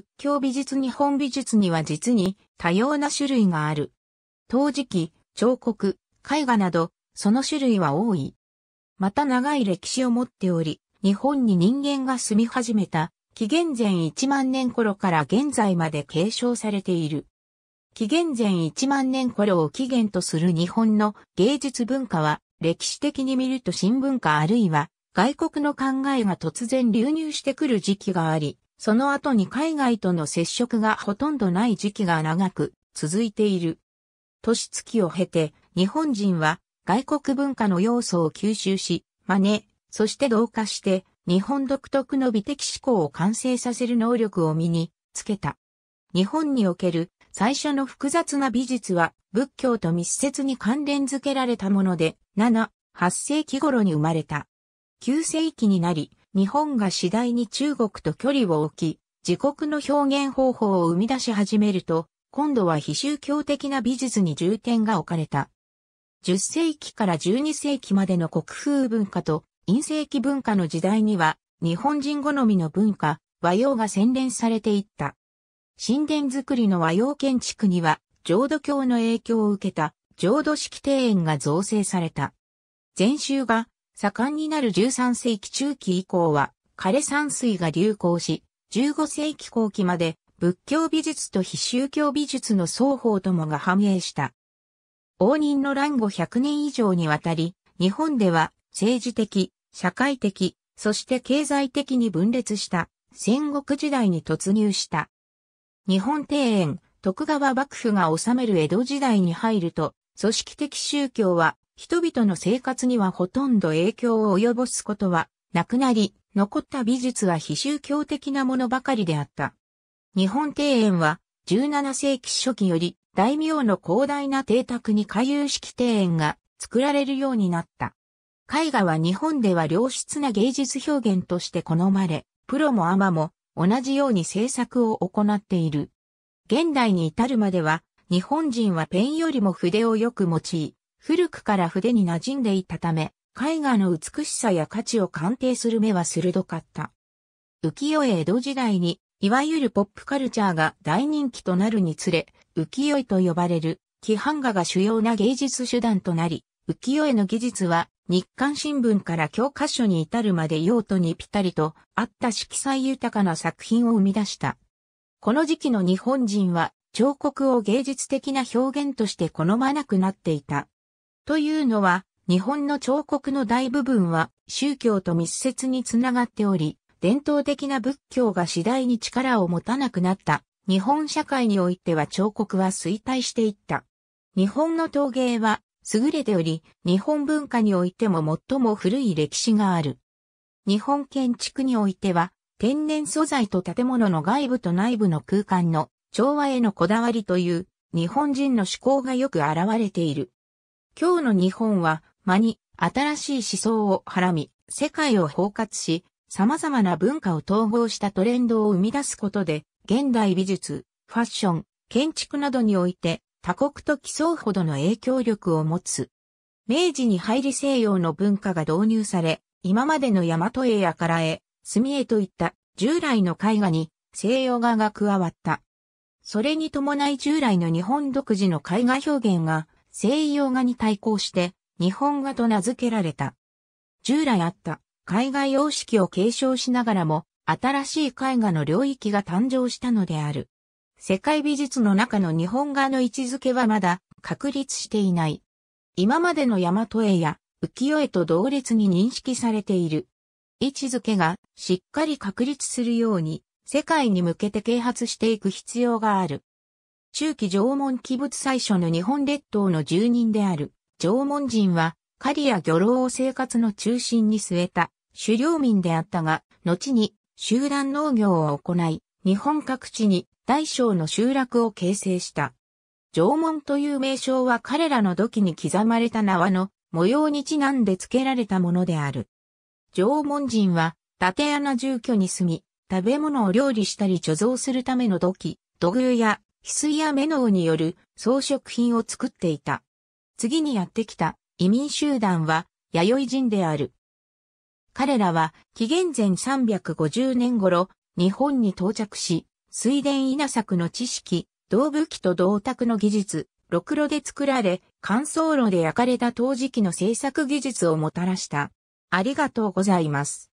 仏教美術日本美術には実に多様な種類がある。陶磁器、彫刻、絵画など、その種類は多い。また長い歴史を持っており、日本に人間が住み始めた、紀元前1万年頃から現在まで継承されている。紀元前1万年頃を起源とする日本の芸術文化は、歴史的に見ると新文化あるいは外国の考えが突然流入してくる時期があり、その後に海外との接触がほとんどない時期が長く続いている。年月を経て、日本人は外国文化の要素を吸収し、真似、そして同化して、日本独特の美的思考を完成させる能力を身につけた。日本における最初の複雑な美術は仏教と密接に関連づけられたもので、7、8世紀頃に生まれた。9世紀になり、日本が次第に中国と距離を置き、自国の表現方法を生み出し始めると、今度は非宗教的な美術に重点が置かれた。10世紀から12世紀までの国風文化と陰世紀文化の時代には、日本人好みの文化、和洋が洗練されていった。神殿作りの和洋建築には、浄土教の影響を受けた浄土式庭園が造成された。禅宗が盛んになる13世紀中期以降は、枯山水が流行し、15世紀後期まで仏教美術と非宗教美術の双方ともが繁栄した。応仁の乱後100年以上にわたり、日本では政治的、社会的、そして経済的に分裂した戦国時代に突入した。日本庭園、徳川幕府が治める江戸時代に入ると、組織的宗教は人々の生活にはほとんど影響を及ぼすことはなくなり、残った美術は非宗教的なものばかりであった。日本庭園は17世紀初期より大名の広大な邸宅に下遊式庭園が作られるようになった。絵画は日本では良質な芸術表現として好まれ、プロもアマも同じように制作を行っている。現代に至るまでは日本人はペンよりも筆をよく用い、古くから筆に馴染んでいたため、絵画の美しさや価値を鑑定する目は鋭かった。浮世絵江戸時代に、いわゆるポップカルチャーが大人気となるにつれ、浮世絵と呼ばれる、規範画が主要な芸術手段となり、浮世絵の技術は、日刊新聞から教科書に至るまで用途にぴったりと、あった色彩豊かな作品を生み出した。この時期の日本人は、彫刻を芸術的な表現として好まなくなっていた。というのは、日本の彫刻の大部分は宗教と密接につながっており、伝統的な仏教が次第に力を持たなくなった日本社会においては彫刻は衰退していった。日本の陶芸は優れており、日本文化においても最も古い歴史がある。日本建築においては、天然素材と建物の外部と内部の空間の調和へのこだわりという日本人の思考がよく現れている。今日の日本は、間に新しい思想をはらみ、世界を包括し、様々な文化を統合したトレンドを生み出すことで、現代美術、ファッション、建築などにおいて、他国と競うほどの影響力を持つ。明治に入り西洋の文化が導入され、今までの大和絵や唐絵、墨絵といった従来の絵画に西洋画が加わった。それに伴い従来の日本独自の絵画表現が西洋画に対抗して日本画と名付けられた。従来あった海外様式を継承しながらも新しい絵画の領域が誕生したのである。世界美術の中の日本画の位置づけはまだ確立していない。今までの大和絵や浮世絵と同列に認識されている。位置づけがしっかり確立するように世界に向けて啓発していく必要がある。中期縄文記物最初の日本列島の住人である縄文人は狩りや漁労を生活の中心に据えた狩猟民であったが、後に集団農業を行い、日本各地に大小の集落を形成した。縄文という名称は彼らの土器に刻まれた縄の模様にちなんで付けられたものである。縄文人は縦穴住居に住み、食べ物を料理したり貯蔵するための土器、土偶や翡翠やメノウによる装飾品を作っていた。次にやってきた移民集団は弥生人である。彼らは紀元前350年頃、日本に到着し、水田稲作の知識、動武器と銅鐸の技術、ろくろで作られ、乾燥炉で焼かれた陶磁器の製作技術をもたらした。ありがとうございます。